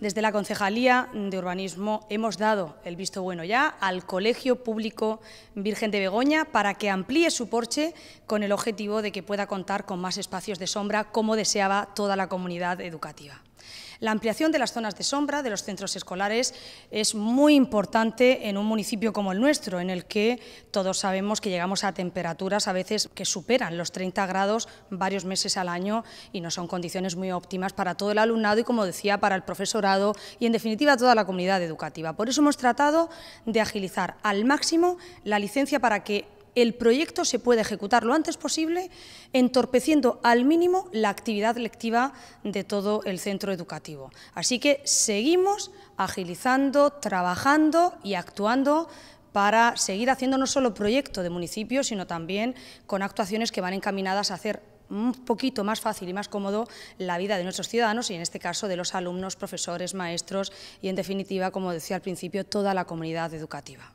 Desde la Concejalía de Urbanismo hemos dado el visto bueno ya al Colegio Público Virgen de Begoña para que amplíe su porche con el objetivo de que pueda contar con más espacios de sombra como deseaba toda la comunidad educativa. La ampliación de las zonas de sombra de los centros escolares es muy importante en un municipio como el nuestro, en el que todos sabemos que llegamos a temperaturas a veces que superan los 30 grados varios meses al año y no son condiciones muy óptimas para todo el alumnado y, como decía, para el profesorado y, en definitiva, toda la comunidad educativa. Por eso hemos tratado de agilizar al máximo la licencia para que el proyecto se puede ejecutar lo antes posible, entorpeciendo al mínimo la actividad lectiva de todo el centro educativo. Así que seguimos agilizando, trabajando y actuando para seguir haciendo no solo proyecto de municipio, sino también con actuaciones que van encaminadas a hacer un poquito más fácil y más cómodo la vida de nuestros ciudadanos y en este caso de los alumnos, profesores, maestros y en definitiva, como decía al principio, toda la comunidad educativa.